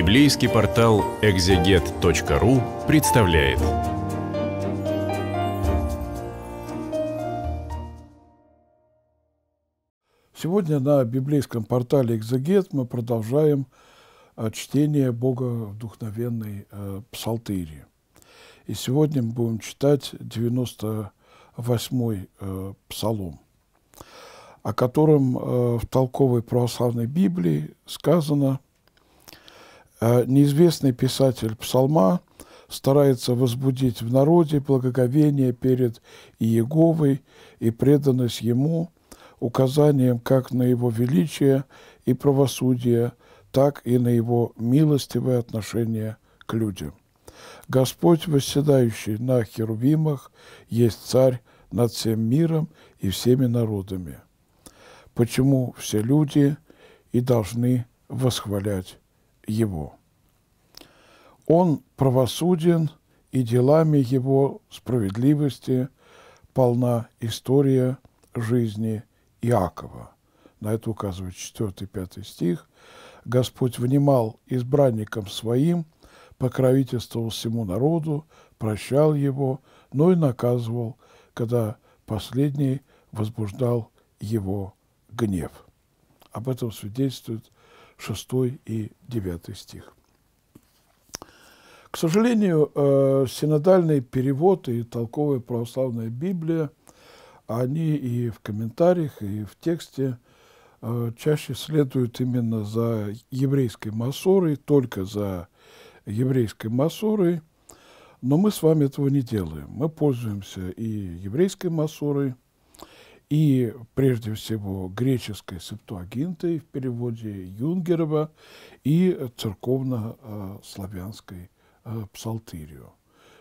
Библейский портал экзегет.ру представляет. Сегодня на библейском портале «Экзегет» мы продолжаем а, чтение Бога вдохновенной а, псалтыри. И сегодня мы будем читать 98-й а, псалом, о котором в толковой православной Библии сказано – а, неизвестный писатель псалма старается возбудить в народе благоговение перед Иеговой и преданность Ему указанием как на Его величие и правосудие, так и на Его милостивое отношение к людям. Господь, восседающий на херувимах, есть Царь над всем миром и всеми народами. Почему все люди и должны восхвалять его. Он правосуден, и делами его справедливости полна история жизни Иакова. На это указывает 4-5 стих. Господь внимал избранникам своим, покровительствовал всему народу, прощал его, но и наказывал, когда последний возбуждал его гнев. Об этом свидетельствует 6 и 9 стих. К сожалению, э, синодальный перевод и толковая православная Библия, они и в комментариях, и в тексте э, чаще следуют именно за еврейской массорой, только за еврейской массорой, но мы с вами этого не делаем. Мы пользуемся и еврейской массорой, и, прежде всего, греческой септуагинтой в переводе Юнгерова и церковно-славянской э, псалтырию.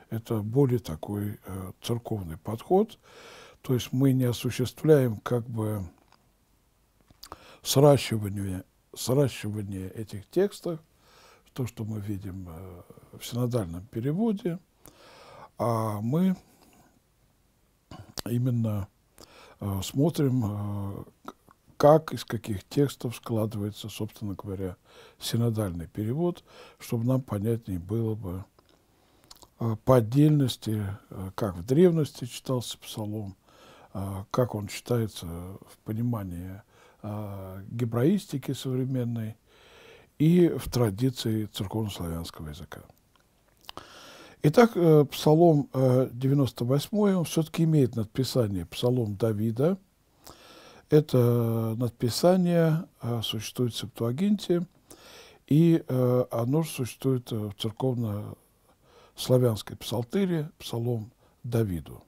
Это более такой э, церковный подход, то есть мы не осуществляем как бы сращивание, сращивание этих текстов, то, что мы видим э, в синодальном переводе, а мы именно Э, смотрим, э, как, из каких текстов складывается, собственно говоря, синодальный перевод, чтобы нам понятнее было бы э, по отдельности, как в древности читался псалом, как он читается в понимании гебраистики современной и в традиции церковнославянского языка. Итак, э, Псалом 98, э, он все-таки имеет надписание Псалом Давида. Это надписание э, существует в Септуагинте, и оно существует в церковно-славянской псалтыре, Псалом Давиду.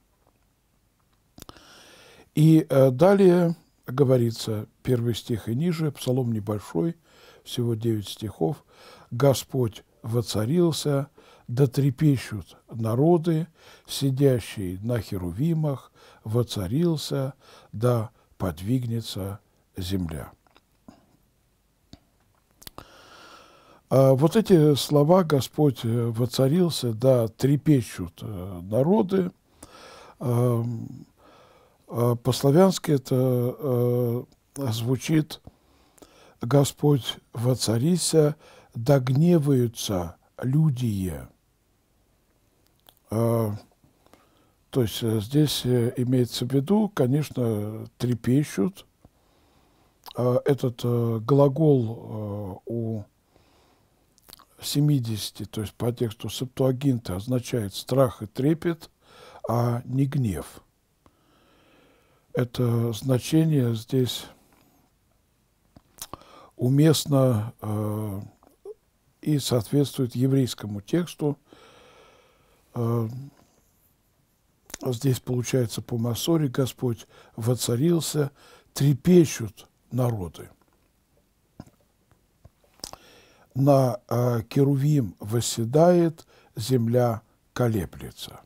И далее говорится, первый стих и ниже, Псалом небольшой, всего 9 стихов, «Господь воцарился, да трепещут народы, сидящие на херувимах, воцарился, да подвигнется земля». А вот эти слова «Господь э, воцарился, да трепещут э, народы» эм, э, по-славянски это звучит «Господь воцарился, да гневаются люди». А, то есть э, здесь э, имеется в виду, конечно, трепещут. А этот э, глагол у 70, то есть по тексту Септуагинты, означает страх и трепет, а не гнев. Это значение здесь уместно и соответствует еврейскому тексту – а, здесь получается по Масоре Господь воцарился, трепещут народы. На э, Керувим восседает, земля колеблется.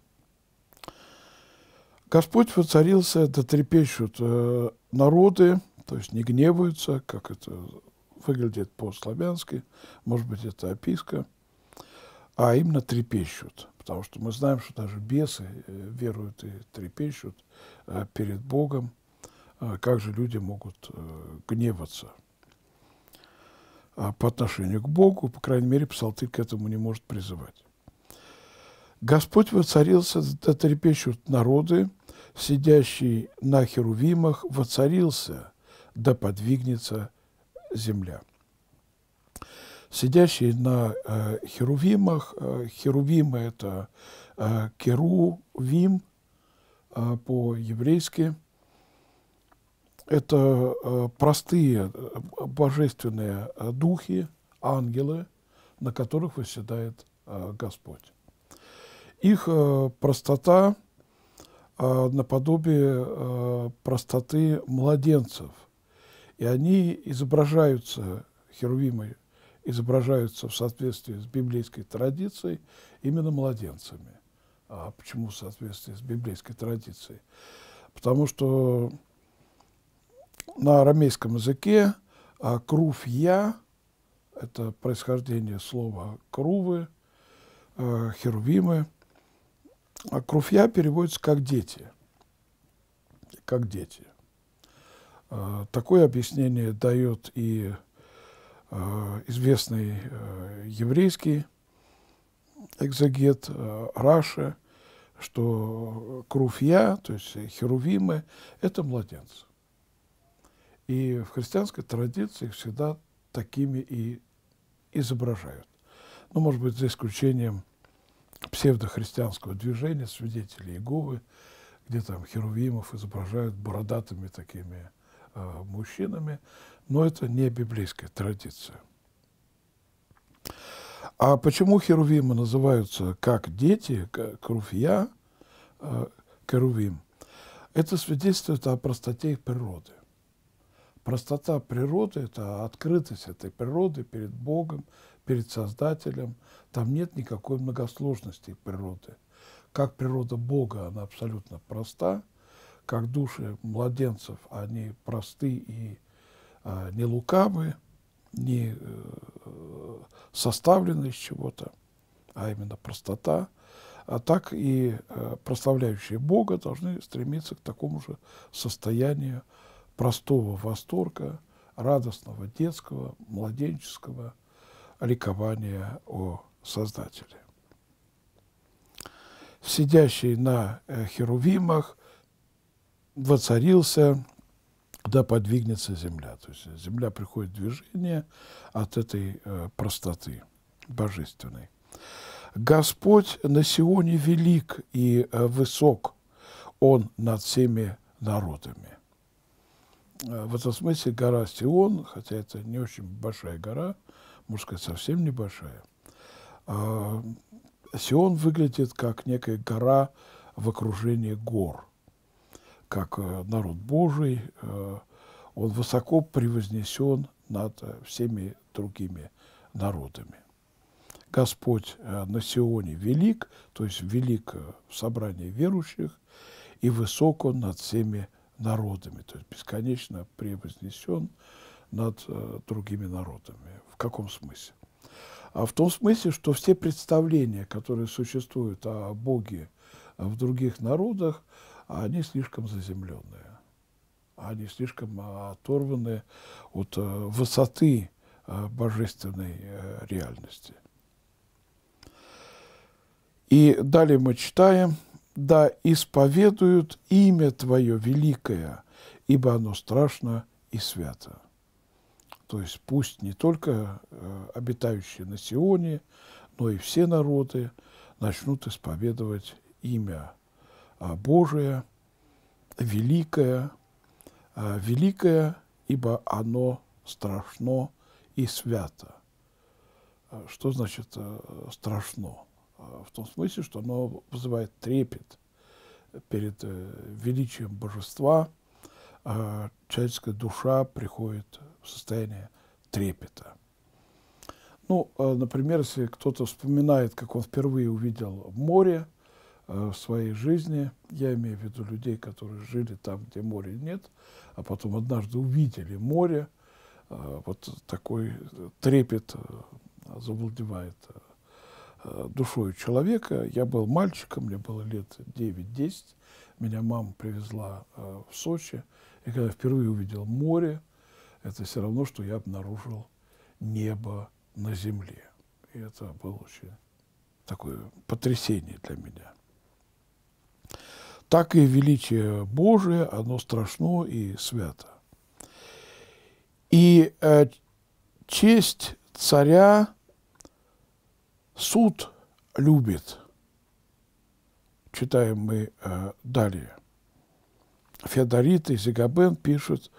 Господь воцарился, это трепещут э, народы, то есть не гневаются, как это выглядит по-славянски, может быть, это описка, а именно трепещут – Потому что мы знаем, что даже бесы э, веруют и трепещут э, перед Богом. Э, как же люди могут гневаться а по отношению к Богу? По крайней мере, псалтырь к этому не может призывать. Господь воцарился, да трепещут народы, сидящий на херувимах, воцарился, да подвигнется земля сидящие на э, херувимах. Э, херувимы — это э, керувим э, по-еврейски. Это э, простые э, божественные э, духи, ангелы, на которых выседает э, Господь. Их э, простота э, наподобие э, простоты младенцев. И они изображаются херувимы изображаются в соответствии с библейской традицией именно младенцами. А почему в соответствии с библейской традицией? Потому что на арамейском языке а круфья – это происхождение слова крувы, а, херувимы. А круфья переводится как дети. Как дети. А, такое объяснение дает и Э, известный э, еврейский экзогет э, Раши, что круфья, то есть херувимы, это младенцы. И в христианской традиции их всегда такими и изображают. Ну, может быть, за исключением псевдохристианского движения свидетелей Иеговы, где там херувимов изображают бородатыми такими Э, мужчинами, но это не библейская традиция. А почему херувимы называются как дети, как руфья, э, керувим? Это свидетельствует о простоте их природы. Простота природы – это открытость этой природы перед Богом, перед Создателем. Там нет никакой многосложности природы. Как природа Бога, она абсолютно проста, как души младенцев, они просты и а, не лукавы, не э, составлены из чего-то, а именно простота, а так и э, прославляющие Бога должны стремиться к такому же состоянию простого восторга, радостного детского, младенческого ликования о Создателе. Сидящий на э, херувимах воцарился, да подвигнется земля. То есть земля приходит в движение от этой э, простоты божественной. Господь на Сионе велик и э, высок, Он над всеми народами. Э, в этом смысле гора Сион, хотя это не очень большая гора, можно сказать, совсем небольшая, Сион выглядит как некая гора в окружении гор – как э, народ Божий, э, он высоко превознесен над э, всеми другими народами. Господь на Сионе велик, то есть велик в собрании верующих, и высоко над всеми народами, то есть бесконечно превознесен над другими народами. В каком смысле? А в том смысле, что все представления, которые существуют о Боге в других народах, а они слишком заземленные, а они слишком а, оторваны от э, высоты э, божественной э, реальности. И далее мы читаем, да исповедуют имя Твое великое, ибо оно страшно и свято. То есть пусть не только обитающие на Сионе, но и все народы начнут исповедовать имя а, Божие, великое, а, великое, ибо оно страшно и свято. А, что значит э, страшно? В том смысле, что оно вызывает трепет перед э, величием божества, человеческая душа приходит в состояние трепета. Ну, например, если кто-то вспоминает, как он впервые увидел море, Э, в своей жизни, я имею в виду людей, которые жили там, где моря нет, а потом однажды увидели море, э, вот такой э, трепет завладевает душой человека. Я был мальчиком, мне было лет 9-10, меня мама привезла в Сочи, и когда впервые увидел море, это все равно, что я обнаружил небо на земле. И это было очень такое потрясение для меня так и величие Божие, оно страшно и свято. И э, честь царя суд любит, читаем мы э, далее. Феодорит и Зигабен пишут,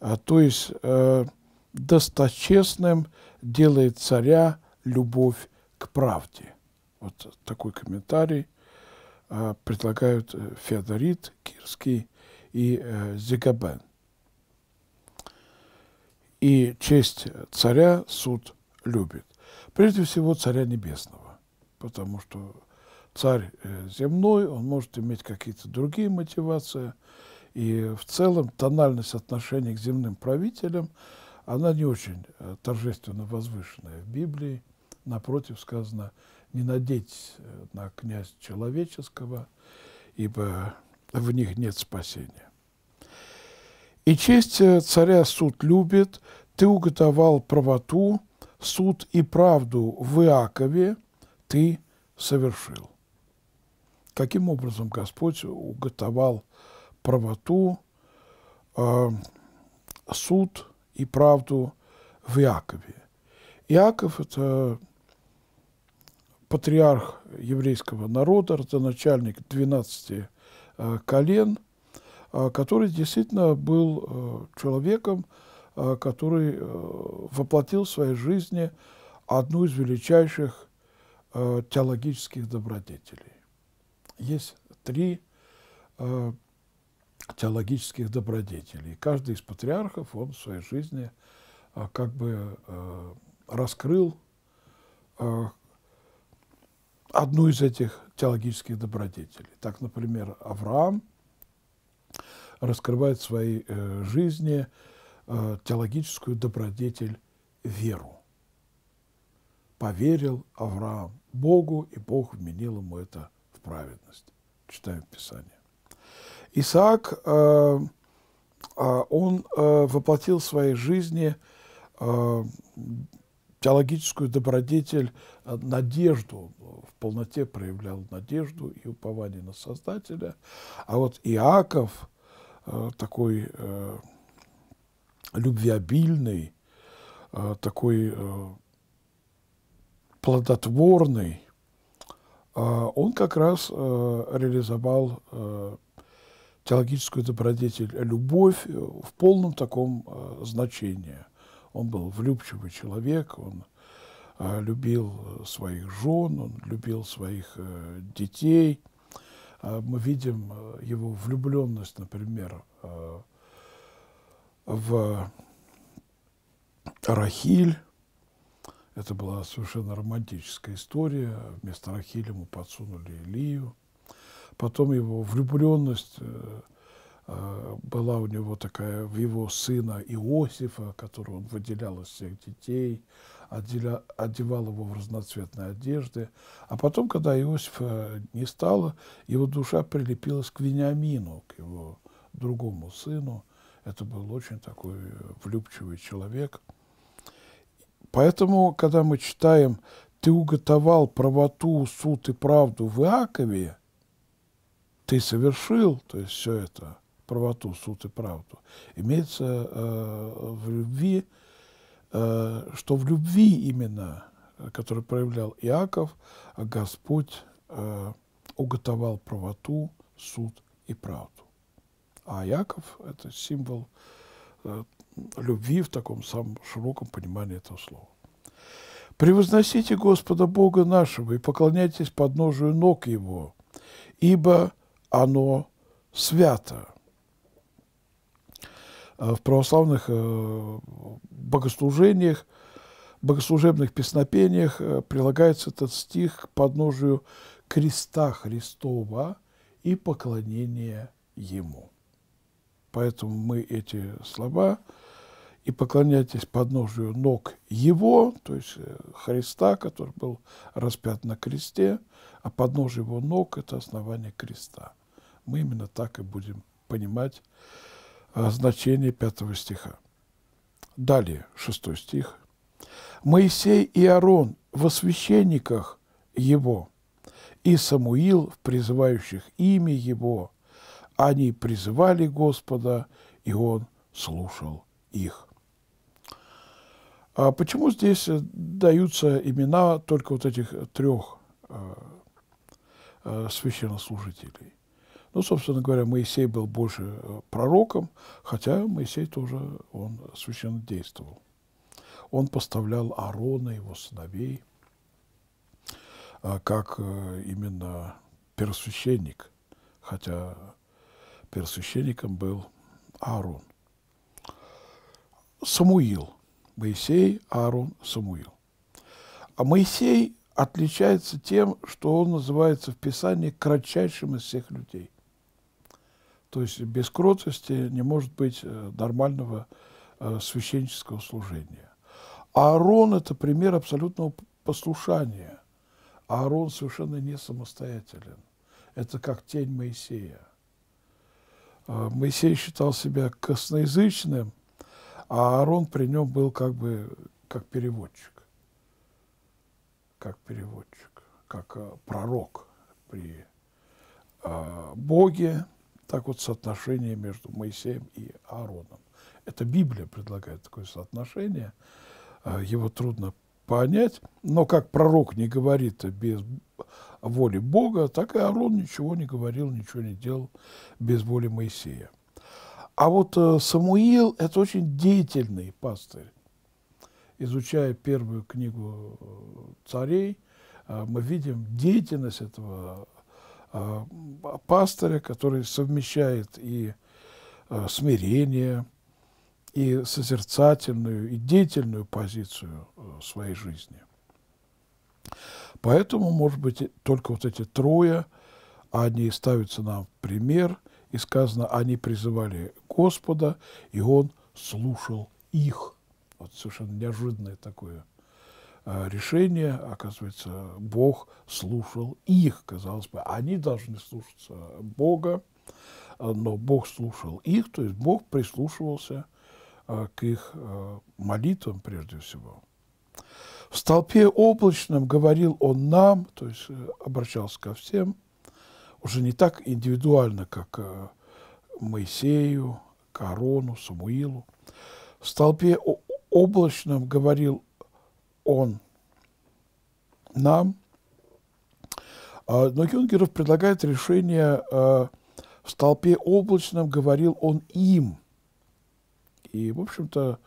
э, то есть э, досточестным делает царя любовь к правде. Вот такой комментарий – Э, предлагают э, Феодорит, Кирский и э, Зигабен. И честь царя суд любит. Прежде всего, царя небесного, потому что царь земной, он может иметь какие-то другие мотивации, и в целом тональность отношений к земным правителям, она не очень торжественно возвышенная в Библии. Напротив, сказано, не надеть э, на князь человеческого, ибо в них нет спасения. И честь э, царя суд любит, ты уготовал правоту, суд и правду в Иакове ты совершил. Каким образом Господь уготовал правоту, э, суд и правду в Иакове? Иаков – это патриарх еврейского народа, родоначальник 12 э, колен, э, который действительно был э, человеком, который воплотил в своей жизни одну из величайших теологических добродетелей. Есть три теологических добродетелей. Каждый из патриархов, он в своей жизни как бы раскрыл одну из этих теологических добродетелей. Так, например, Авраам раскрывает в своей э, жизни э, теологическую добродетель веру. Поверил Авраам Богу, и Бог вменил ему это в праведность. Читаем Писание. Исаак, э, э он э, воплотил в своей жизни э, теологическую добродетель, э, надежду, в полноте проявлял надежду и упование на Создателя. А вот Иаков, э, такой э, любвеобильный, такой плодотворный, он как раз реализовал теологическую добродетель любовь в полном таком значении. Он был влюбчивый человек, он э, любил своих жен, он любил своих э, детей. А мы видим э, его влюбленность, например, в Рахиль. Это была совершенно романтическая история. Вместо Рахиля ему подсунули Илию. Потом его влюбленность Э, была у него такая, в его сына Иосифа, которого он выделял из всех детей, отделя, одевал его в разноцветные одежды. А потом, когда Иосифа не стало, его душа прилепилась к Вениамину, к его другому сыну. Это был очень такой э, влюбчивый человек. Поэтому, когда мы читаем «Ты уготовал правоту, суд и правду в Иакове», ты совершил, то есть все это – правоту, суд и правду. Имеется э, в любви, э, что в любви именно, э, которую проявлял Иаков, Господь э, уготовал правоту, суд и правду. А Иаков это символ э, любви в таком самом широком понимании этого слова. «Превозносите Господа Бога нашего и поклоняйтесь подножию ног Его, ибо оно свято». Э, в православных э, богослужениях, богослужебных песнопениях э, прилагается этот стих к подножию креста Христова и поклонения Ему. Поэтому мы эти слова и поклоняйтесь подножию ног Его, то есть Христа, который был распят на кресте, а подножие Его ног – это основание креста. Мы именно так и будем понимать Э, значение пятого стиха. Далее, шестой стих. «Моисей и Аарон во священниках его, и Самуил в призывающих имя его. Они призывали Господа, и он слушал их». А почему здесь э, даются имена только вот этих трех э, священнослужителей? Ну, собственно говоря, Моисей был больше э, пророком, хотя Моисей тоже, он священно действовал. Он поставлял Аарона, его сыновей, э, как э, именно первосвященник, хотя первосвященником был Аарон. Самуил, Моисей, Аарон, Самуил. А Моисей отличается тем, что он называется в Писании кратчайшим из всех людей – то есть без кротости не может быть э, нормального э, священнического служения. Аарон – это пример абсолютного послушания. Аарон совершенно не самостоятелен. Это как тень Моисея. Э, Моисей считал себя косноязычным, а Аарон при нем был как бы как переводчик. Как переводчик, как пророк при Боге, так вот соотношение между Моисеем и Аароном. Это Библия предлагает такое соотношение. Э, его трудно понять, но как пророк не говорит без воли Бога, так и Аарон ничего не говорил, ничего не делал без воли Моисея. А вот э, Самуил – это очень деятельный пастырь. Изучая первую книгу э, царей, мы видим деятельность этого а, пастыря, который совмещает и а, смирение, и созерцательную, и деятельную позицию а, своей жизни. Поэтому, может быть, только вот эти трое, они ставятся нам в пример, и сказано, они призывали Господа, и Он слушал их. Вот совершенно неожиданное такое Э, решение, оказывается, Бог слушал их, казалось бы. Они должны слушаться Бога, э, но Бог слушал их, то есть Бог прислушивался э, к их молитвам прежде всего. «В столпе облачном говорил он нам», то есть обращался ко всем, уже не так индивидуально, как Моисею, Корону, Самуилу. «В столпе облачном говорил он нам. А, но Юнгеров предлагает решение а, в столпе облачном, говорил он им. И, в общем-то,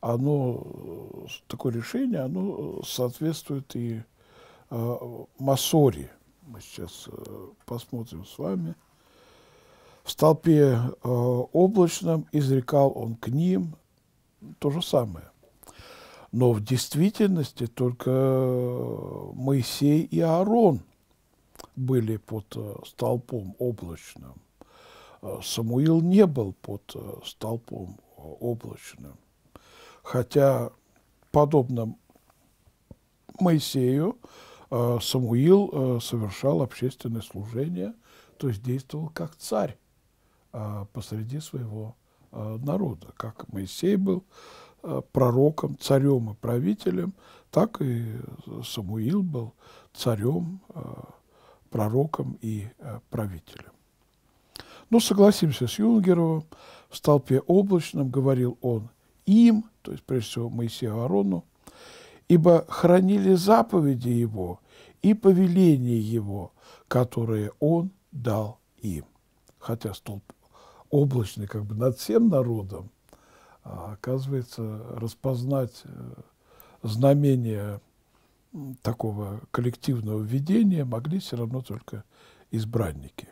оно, такое решение, оно соответствует и а, Масоре. Мы сейчас посмотрим с вами. В столпе облачном изрекал он к ним то же самое. Но в действительности только э, Моисей и Аарон были под э, столпом облачным. Э, Самуил не был под столпом облачным. Хотя, подобно Моисею, Самуил совершал общественное служение, то есть действовал как царь посреди своего народа, как Моисей был Э, пророком, царем и правителем, так и Самуил был царем, э, пророком и э, правителем. Но «Ну, согласимся с Юнгеровым, в столпе облачном говорил он им, то есть прежде всего Моисею Аарону, ибо хранили заповеди его и повеления его, которые он дал им. Хотя столб облачный как бы над всем народом, а оказывается, распознать э, знамения такого коллективного видения могли все равно только избранники.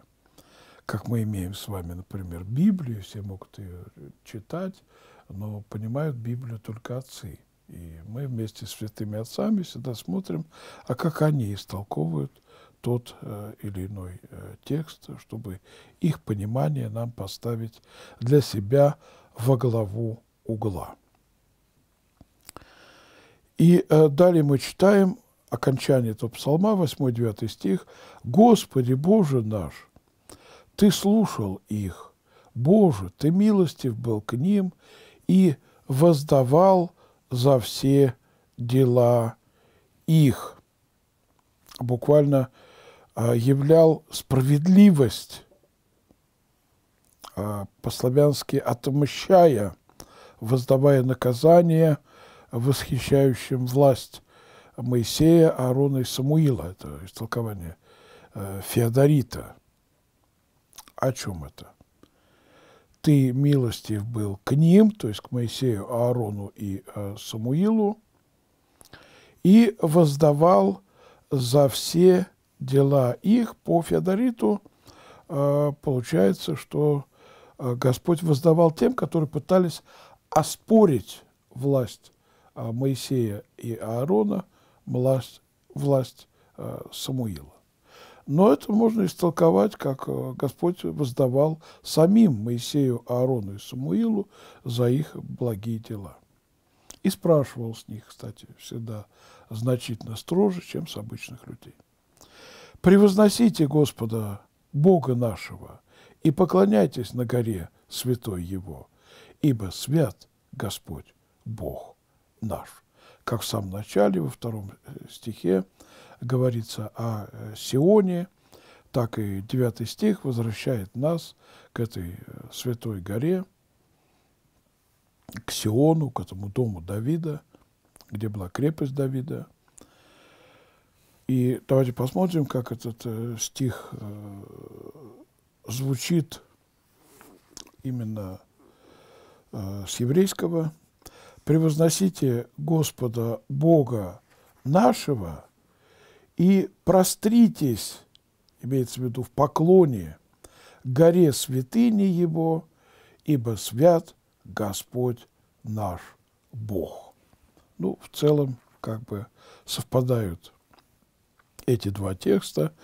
Как мы имеем с вами, например, Библию, все могут ее э, читать, но понимают Библию только отцы. И мы вместе с святыми отцами всегда смотрим, а как они истолковывают тот э, или иной э, текст, чтобы их понимание нам поставить для себя во главу угла. И э, далее мы читаем окончание этого псалма, 8-9 стих. «Господи, Боже наш, Ты слушал их, Боже, Ты милостив был к ним и воздавал за все дела их». Буквально э, являл справедливость, э, по-славянски «отмщая» воздавая наказание восхищающим власть Моисея, Аарона и Самуила. Это истолкование э, Феодорита. О чем это? Ты милостив был к ним, то есть к Моисею, Аарону и э, Самуилу, и воздавал за все дела их по Феодориту. Э, получается, что Господь воздавал тем, которые пытались оспорить власть а, Моисея и Аарона, власть, власть Самуила. Но это можно истолковать, как а, Господь воздавал самим Моисею, Аарону и Самуилу за их благие дела. И спрашивал с них, кстати, всегда значительно строже, чем с обычных людей. «Превозносите Господа, Бога нашего, и поклоняйтесь на горе святой Его, ибо свят Господь Бог наш. Как в самом начале, во втором э, стихе говорится о э, Сионе, так и девятый стих возвращает нас к этой э, святой горе, к Сиону, к этому дому Давида, где была крепость Давида. И давайте посмотрим, как этот стих звучит именно Э, с еврейского, «Превозносите Господа Бога нашего и простритесь, имеется в виду в поклоне, горе святыни Его, ибо свят Господь наш Бог». Ну, в целом, как бы совпадают эти два текста,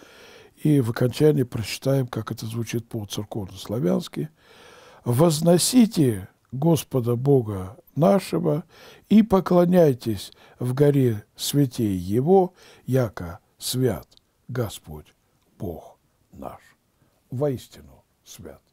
и в окончании прочитаем, как это звучит по-церковно-славянски. «Возносите Господа Бога нашего, и поклоняйтесь в горе святей Его, яко свят Господь Бог наш. Воистину свят.